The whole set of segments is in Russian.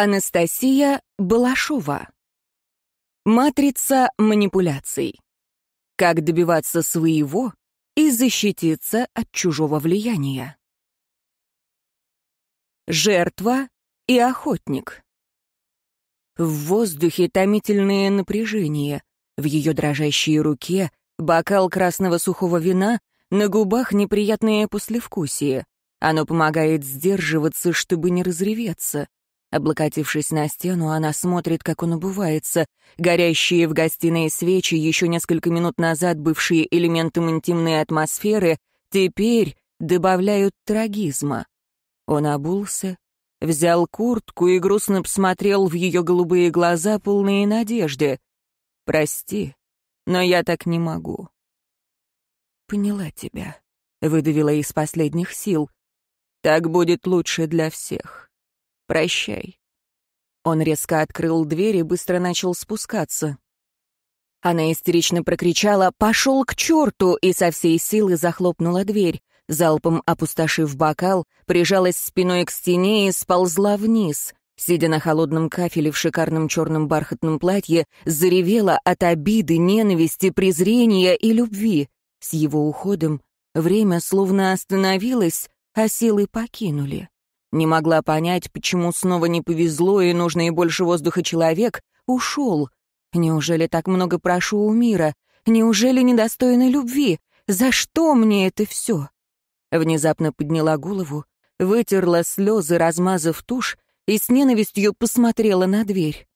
Анастасия Балашова. Матрица манипуляций. Как добиваться своего и защититься от чужого влияния. Жертва и охотник. В воздухе томительное напряжение, в ее дрожащей руке бокал красного сухого вина, на губах неприятное послевкусие. Оно помогает сдерживаться, чтобы не разреветься. Облокотившись на стену, она смотрит, как он обувается. Горящие в гостиной свечи, еще несколько минут назад бывшие элементом интимной атмосферы, теперь добавляют трагизма. Он обулся, взял куртку и грустно посмотрел в ее голубые глаза, полные надежды. «Прости, но я так не могу». «Поняла тебя», — выдавила из последних сил. «Так будет лучше для всех». «Прощай». Он резко открыл дверь и быстро начал спускаться. Она истерично прокричала «Пошел к черту!» и со всей силы захлопнула дверь. Залпом опустошив бокал, прижалась спиной к стене и сползла вниз. Сидя на холодном кафеле в шикарном черном бархатном платье, заревела от обиды, ненависти, презрения и любви. С его уходом время словно остановилось, а силы покинули. Не могла понять, почему снова не повезло и нужно и больше воздуха человек ушел. Неужели так много прошу у мира? Неужели недостойна любви? За что мне это все? Внезапно подняла голову, вытерла слезы, размазав тушь, и с ненавистью посмотрела на дверь.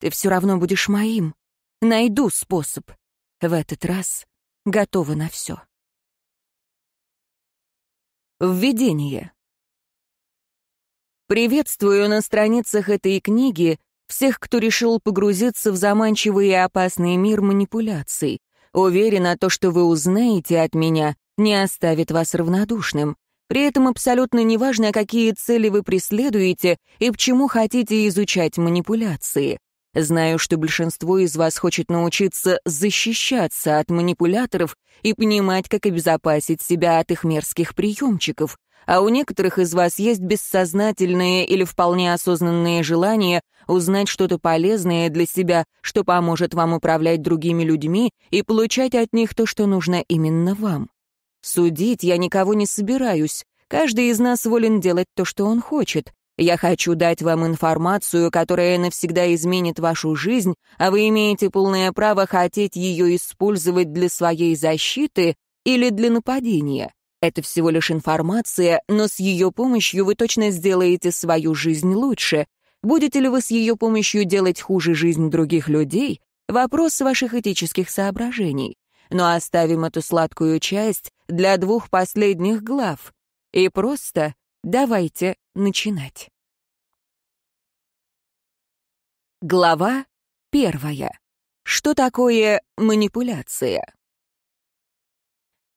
Ты все равно будешь моим. Найду способ. В этот раз готова на все. Введение. Приветствую на страницах этой книги всех, кто решил погрузиться в заманчивый и опасный мир манипуляций. Уверена, то, что вы узнаете от меня, не оставит вас равнодушным. При этом абсолютно неважно, какие цели вы преследуете и почему хотите изучать манипуляции. Знаю, что большинство из вас хочет научиться защищаться от манипуляторов и понимать, как обезопасить себя от их мерзких приемчиков. А у некоторых из вас есть бессознательные или вполне осознанные желания узнать что-то полезное для себя, что поможет вам управлять другими людьми и получать от них то, что нужно именно вам. Судить я никого не собираюсь. Каждый из нас волен делать то, что он хочет. Я хочу дать вам информацию, которая навсегда изменит вашу жизнь, а вы имеете полное право хотеть ее использовать для своей защиты или для нападения. Это всего лишь информация, но с ее помощью вы точно сделаете свою жизнь лучше. Будете ли вы с ее помощью делать хуже жизнь других людей? Вопрос ваших этических соображений. Но оставим эту сладкую часть для двух последних глав. И просто давайте начинать. Глава первая. Что такое манипуляция?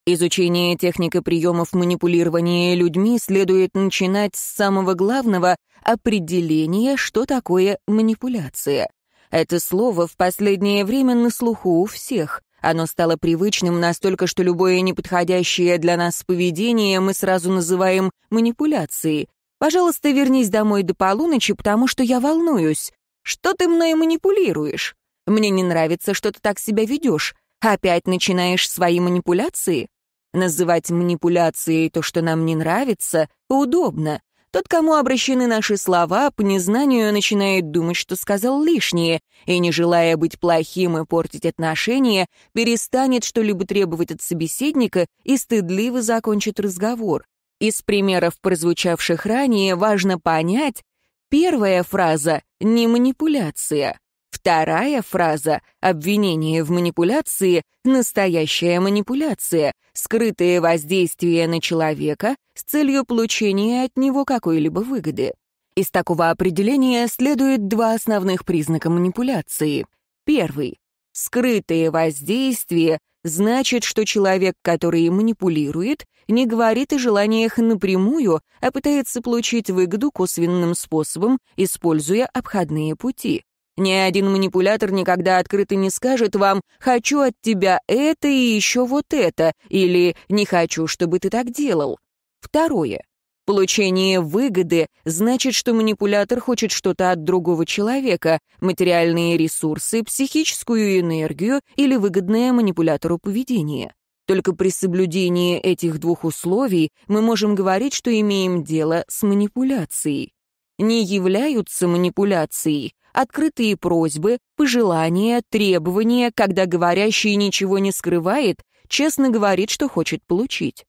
Изучение техники приемов манипулирования людьми следует начинать с самого главного — определения, что такое манипуляция. Это слово в последнее время на слуху у всех. Оно стало привычным настолько, что любое неподходящее для нас поведение мы сразу называем манипуляцией. «Пожалуйста, вернись домой до полуночи, потому что я волнуюсь. Что ты мной манипулируешь? Мне не нравится, что ты так себя ведешь. Опять начинаешь свои манипуляции? Называть манипуляцией то, что нам не нравится, удобно. Тот, кому обращены наши слова, по незнанию начинает думать, что сказал лишнее, и, не желая быть плохим и портить отношения, перестанет что-либо требовать от собеседника и стыдливо закончит разговор. Из примеров, прозвучавших ранее, важно понять, Первая фраза — не манипуляция. Вторая фраза — обвинение в манипуляции, настоящая манипуляция, скрытое воздействие на человека с целью получения от него какой-либо выгоды. Из такого определения следует два основных признака манипуляции. Первый. Скрытое воздействие значит, что человек, который манипулирует, не говорит о желаниях напрямую, а пытается получить выгоду косвенным способом, используя обходные пути. Ни один манипулятор никогда открыто не скажет вам «хочу от тебя это и еще вот это» или «не хочу, чтобы ты так делал». Второе. Получение выгоды значит, что манипулятор хочет что-то от другого человека, материальные ресурсы, психическую энергию или выгодное манипулятору поведение. Только при соблюдении этих двух условий мы можем говорить, что имеем дело с манипуляцией. Не являются манипуляцией открытые просьбы, пожелания, требования, когда говорящий ничего не скрывает, честно говорит, что хочет получить.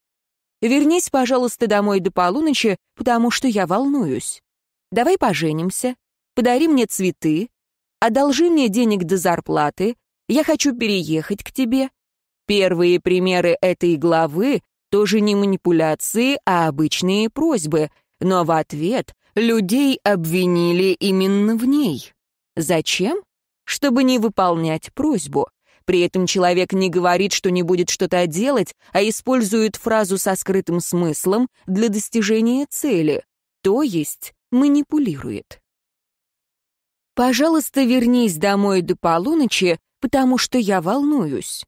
Вернись, пожалуйста, домой до полуночи, потому что я волнуюсь. Давай поженимся, подари мне цветы, одолжи мне денег до зарплаты, я хочу переехать к тебе. Первые примеры этой главы тоже не манипуляции, а обычные просьбы, но в ответ людей обвинили именно в ней. Зачем? Чтобы не выполнять просьбу. При этом человек не говорит, что не будет что-то делать, а использует фразу со скрытым смыслом для достижения цели, то есть манипулирует. «Пожалуйста, вернись домой до полуночи, потому что я волнуюсь».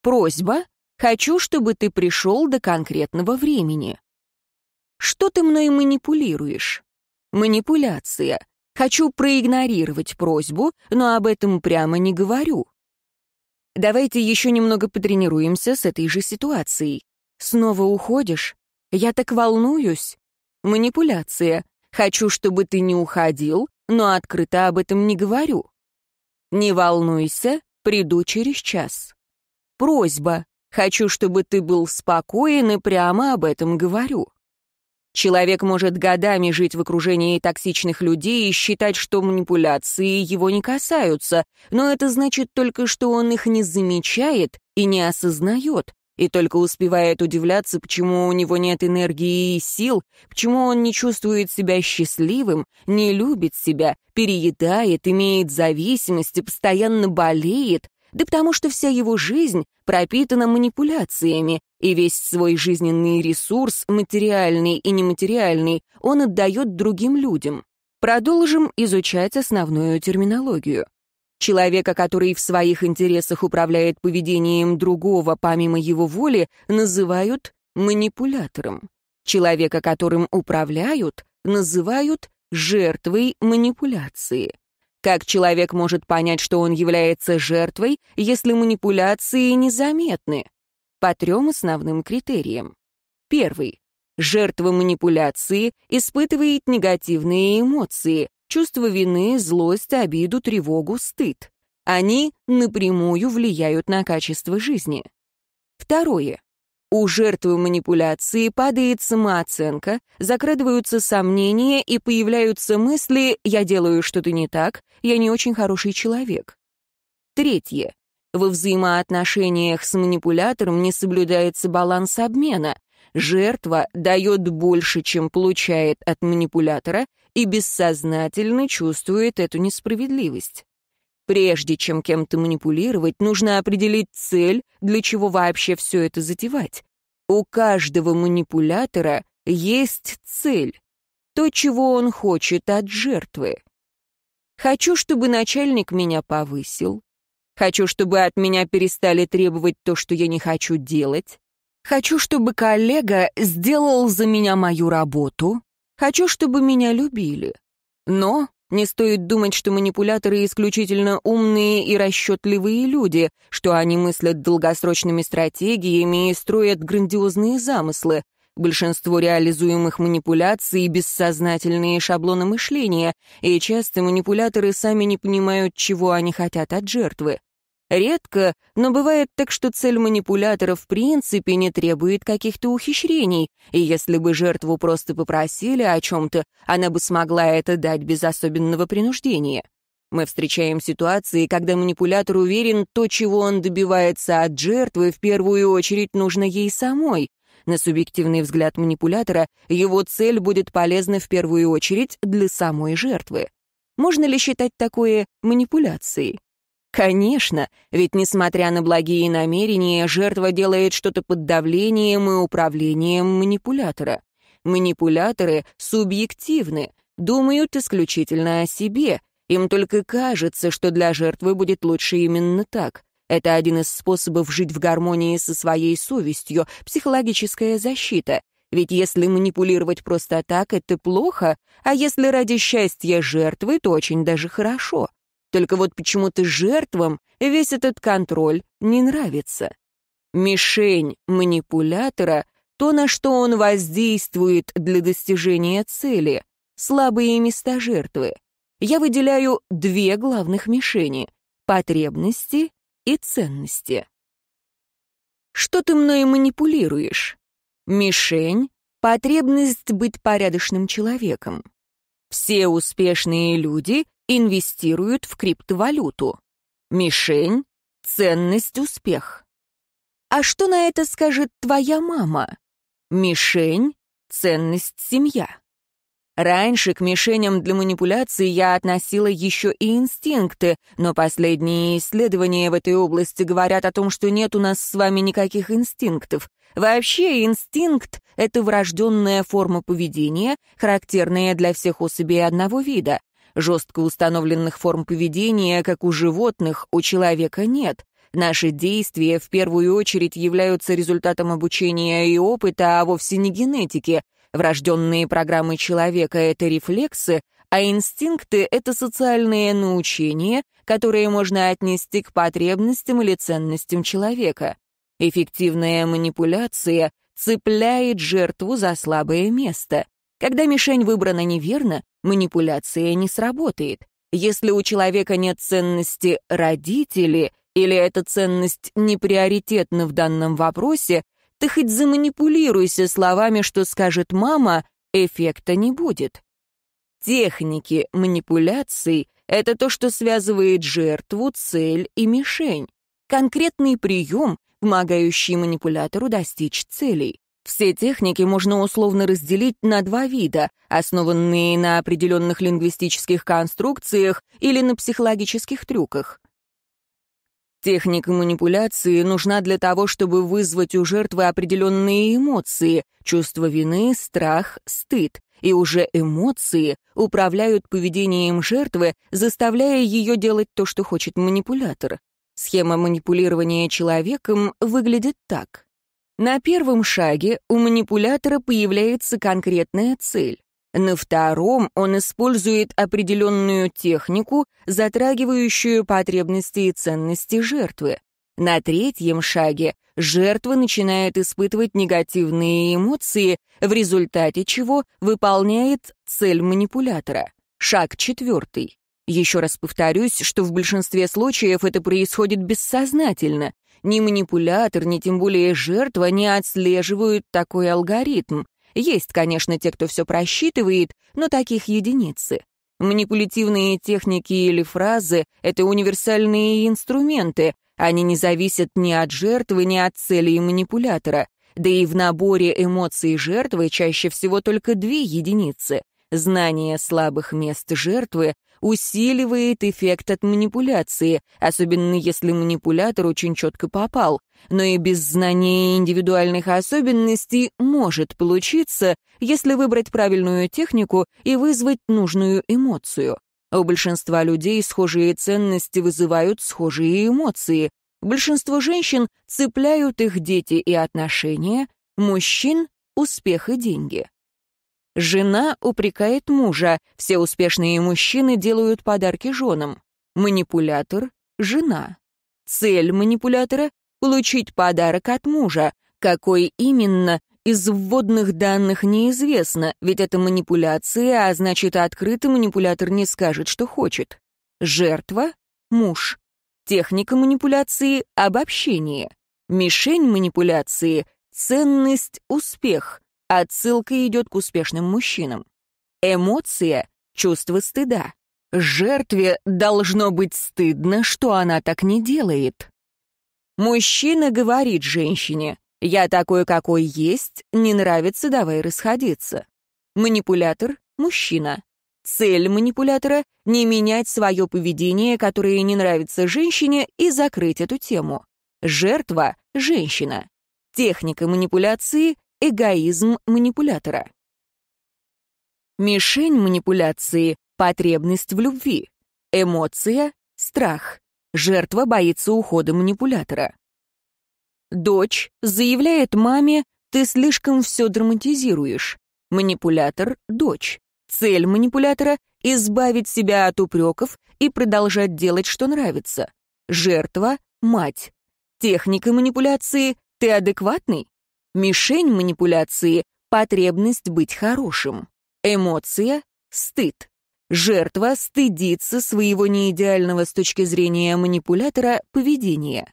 Просьба — хочу, чтобы ты пришел до конкретного времени. Что ты мной манипулируешь? Манипуляция. Хочу проигнорировать просьбу, но об этом прямо не говорю. Давайте еще немного потренируемся с этой же ситуацией. Снова уходишь? Я так волнуюсь. Манипуляция. Хочу, чтобы ты не уходил, но открыто об этом не говорю. Не волнуйся, приду через час. Просьба. Хочу, чтобы ты был спокоен и прямо об этом говорю. Человек может годами жить в окружении токсичных людей и считать, что манипуляции его не касаются, но это значит только, что он их не замечает и не осознает, и только успевает удивляться, почему у него нет энергии и сил, почему он не чувствует себя счастливым, не любит себя, переедает, имеет зависимости, постоянно болеет, да потому что вся его жизнь пропитана манипуляциями, и весь свой жизненный ресурс, материальный и нематериальный, он отдает другим людям. Продолжим изучать основную терминологию. Человека, который в своих интересах управляет поведением другого помимо его воли, называют манипулятором. Человека, которым управляют, называют жертвой манипуляции. Как человек может понять, что он является жертвой, если манипуляции незаметны? По трем основным критериям. Первый. Жертва манипуляции испытывает негативные эмоции, чувство вины, злость, обиду, тревогу, стыд. Они напрямую влияют на качество жизни. Второе. У жертвы манипуляции падает самооценка, закрадываются сомнения и появляются мысли «я делаю что-то не так», «я не очень хороший человек». Третье. Во взаимоотношениях с манипулятором не соблюдается баланс обмена. Жертва дает больше, чем получает от манипулятора, и бессознательно чувствует эту несправедливость. Прежде чем кем-то манипулировать, нужно определить цель, для чего вообще все это затевать. У каждого манипулятора есть цель, то, чего он хочет от жертвы. Хочу, чтобы начальник меня повысил. Хочу, чтобы от меня перестали требовать то, что я не хочу делать. Хочу, чтобы коллега сделал за меня мою работу. Хочу, чтобы меня любили. Но не стоит думать, что манипуляторы исключительно умные и расчетливые люди, что они мыслят долгосрочными стратегиями и строят грандиозные замыслы. Большинство реализуемых манипуляций — бессознательные шаблоны мышления, и часто манипуляторы сами не понимают, чего они хотят от жертвы. Редко, но бывает так, что цель манипулятора в принципе не требует каких-то ухищрений, и если бы жертву просто попросили о чем-то, она бы смогла это дать без особенного принуждения. Мы встречаем ситуации, когда манипулятор уверен, то, чего он добивается от жертвы, в первую очередь нужно ей самой. На субъективный взгляд манипулятора его цель будет полезна в первую очередь для самой жертвы. Можно ли считать такое манипуляцией? Конечно, ведь несмотря на благие намерения, жертва делает что-то под давлением и управлением манипулятора. Манипуляторы субъективны, думают исключительно о себе. Им только кажется, что для жертвы будет лучше именно так. Это один из способов жить в гармонии со своей совестью, психологическая защита. Ведь если манипулировать просто так, это плохо, а если ради счастья жертвы, то очень даже хорошо. Только вот почему-то жертвам весь этот контроль не нравится. Мишень манипулятора — то, на что он воздействует для достижения цели, слабые места жертвы. Я выделяю две главных мишени — потребности и ценности. Что ты мной манипулируешь? Мишень — потребность быть порядочным человеком. Все успешные люди инвестируют в криптовалюту. Мишень — ценность успех. А что на это скажет твоя мама? Мишень — ценность семья. Раньше к мишеням для манипуляции я относила еще и инстинкты, но последние исследования в этой области говорят о том, что нет у нас с вами никаких инстинктов. Вообще инстинкт — это врожденная форма поведения, характерная для всех особей одного вида. Жестко установленных форм поведения, как у животных, у человека нет. Наши действия в первую очередь являются результатом обучения и опыта, а вовсе не генетики. Врожденные программы человека — это рефлексы, а инстинкты — это социальные научения, которые можно отнести к потребностям или ценностям человека. Эффективная манипуляция цепляет жертву за слабое место. Когда мишень выбрана неверно, манипуляция не сработает. Если у человека нет ценности «родители» или эта ценность не приоритетна в данном вопросе, ты хоть заманипулируйся словами, что скажет мама, эффекта не будет. Техники манипуляций — это то, что связывает жертву, цель и мишень. Конкретный прием, помогающий манипулятору достичь целей. Все техники можно условно разделить на два вида, основанные на определенных лингвистических конструкциях или на психологических трюках. Техника манипуляции нужна для того, чтобы вызвать у жертвы определенные эмоции, чувство вины, страх, стыд. И уже эмоции управляют поведением жертвы, заставляя ее делать то, что хочет манипулятор. Схема манипулирования человеком выглядит так. На первом шаге у манипулятора появляется конкретная цель. На втором он использует определенную технику, затрагивающую потребности и ценности жертвы. На третьем шаге жертва начинает испытывать негативные эмоции, в результате чего выполняет цель манипулятора. Шаг четвертый. Еще раз повторюсь, что в большинстве случаев это происходит бессознательно, ни манипулятор, ни тем более жертва не отслеживают такой алгоритм. Есть, конечно, те, кто все просчитывает, но таких единицы. Манипулятивные техники или фразы — это универсальные инструменты. Они не зависят ни от жертвы, ни от цели манипулятора. Да и в наборе эмоций жертвы чаще всего только две единицы — знание слабых мест жертвы усиливает эффект от манипуляции, особенно если манипулятор очень четко попал. Но и без знания индивидуальных особенностей может получиться, если выбрать правильную технику и вызвать нужную эмоцию. У большинства людей схожие ценности вызывают схожие эмоции. Большинство женщин цепляют их дети и отношения, мужчин — успех и деньги. Жена упрекает мужа, все успешные мужчины делают подарки женам. Манипулятор — жена. Цель манипулятора — получить подарок от мужа. Какой именно, из вводных данных неизвестно, ведь это манипуляция, а значит, открытый манипулятор не скажет, что хочет. Жертва — муж. Техника манипуляции — обобщение. Мишень манипуляции — ценность, успех — Отсылка идет к успешным мужчинам. Эмоция — чувство стыда. Жертве должно быть стыдно, что она так не делает. Мужчина говорит женщине, «Я такой, какой есть, не нравится, давай расходиться». Манипулятор — мужчина. Цель манипулятора — не менять свое поведение, которое не нравится женщине, и закрыть эту тему. Жертва — женщина. Техника манипуляции Эгоизм манипулятора. Мишень манипуляции — потребность в любви. Эмоция — страх. Жертва боится ухода манипулятора. Дочь заявляет маме, ты слишком все драматизируешь. Манипулятор — дочь. Цель манипулятора — избавить себя от упреков и продолжать делать, что нравится. Жертва — мать. Техника манипуляции — ты адекватный? Мишень манипуляции — потребность быть хорошим. Эмоция — стыд. Жертва стыдится своего неидеального с точки зрения манипулятора поведения.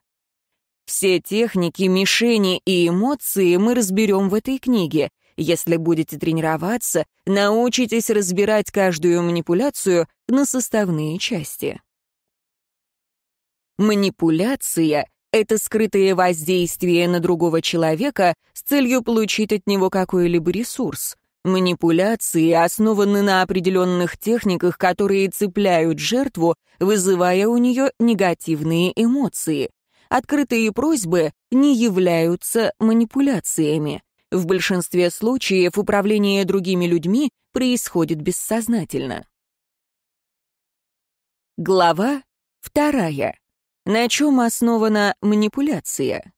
Все техники, мишени и эмоции мы разберем в этой книге. Если будете тренироваться, научитесь разбирать каждую манипуляцию на составные части. Манипуляция это скрытое воздействие на другого человека с целью получить от него какой-либо ресурс. Манипуляции основаны на определенных техниках, которые цепляют жертву, вызывая у нее негативные эмоции. Открытые просьбы не являются манипуляциями. В большинстве случаев управление другими людьми происходит бессознательно. Глава вторая. На чем основана манипуляция?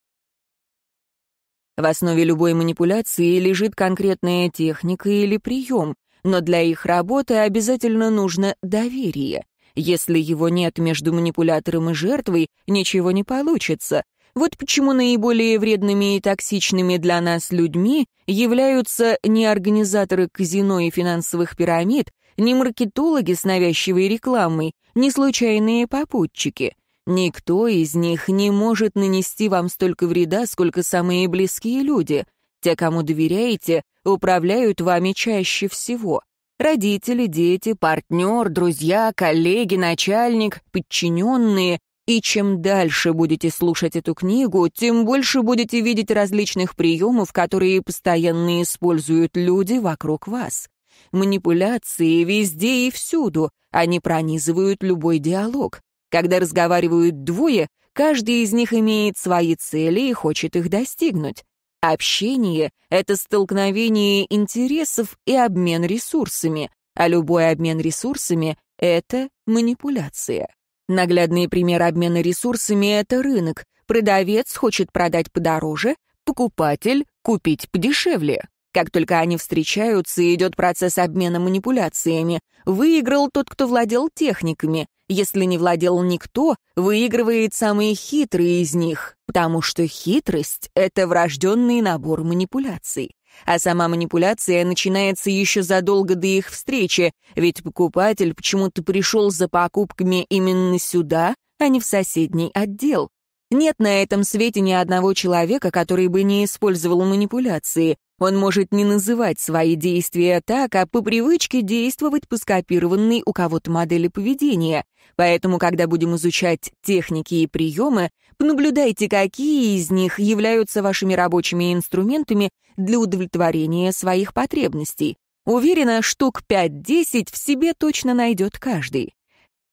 В основе любой манипуляции лежит конкретная техника или прием, но для их работы обязательно нужно доверие. Если его нет между манипулятором и жертвой, ничего не получится. Вот почему наиболее вредными и токсичными для нас людьми являются не организаторы казино и финансовых пирамид, не маркетологи с навязчивой рекламой, не случайные попутчики. Никто из них не может нанести вам столько вреда, сколько самые близкие люди. Те, кому доверяете, управляют вами чаще всего. Родители, дети, партнер, друзья, коллеги, начальник, подчиненные. И чем дальше будете слушать эту книгу, тем больше будете видеть различных приемов, которые постоянно используют люди вокруг вас. Манипуляции везде и всюду, они пронизывают любой диалог. Когда разговаривают двое, каждый из них имеет свои цели и хочет их достигнуть. Общение — это столкновение интересов и обмен ресурсами, а любой обмен ресурсами — это манипуляция. Наглядный пример обмена ресурсами — это рынок. Продавец хочет продать подороже, покупатель — купить подешевле. Как только они встречаются, идет процесс обмена манипуляциями. Выиграл тот, кто владел техниками. Если не владел никто, выигрывает самые хитрые из них, потому что хитрость — это врожденный набор манипуляций. А сама манипуляция начинается еще задолго до их встречи, ведь покупатель почему-то пришел за покупками именно сюда, а не в соседний отдел. Нет на этом свете ни одного человека, который бы не использовал манипуляции. Он может не называть свои действия так, а по привычке действовать по скопированной у кого-то модели поведения. Поэтому, когда будем изучать техники и приемы, понаблюдайте, какие из них являются вашими рабочими инструментами для удовлетворения своих потребностей. Уверена, штук 5-10 в себе точно найдет каждый.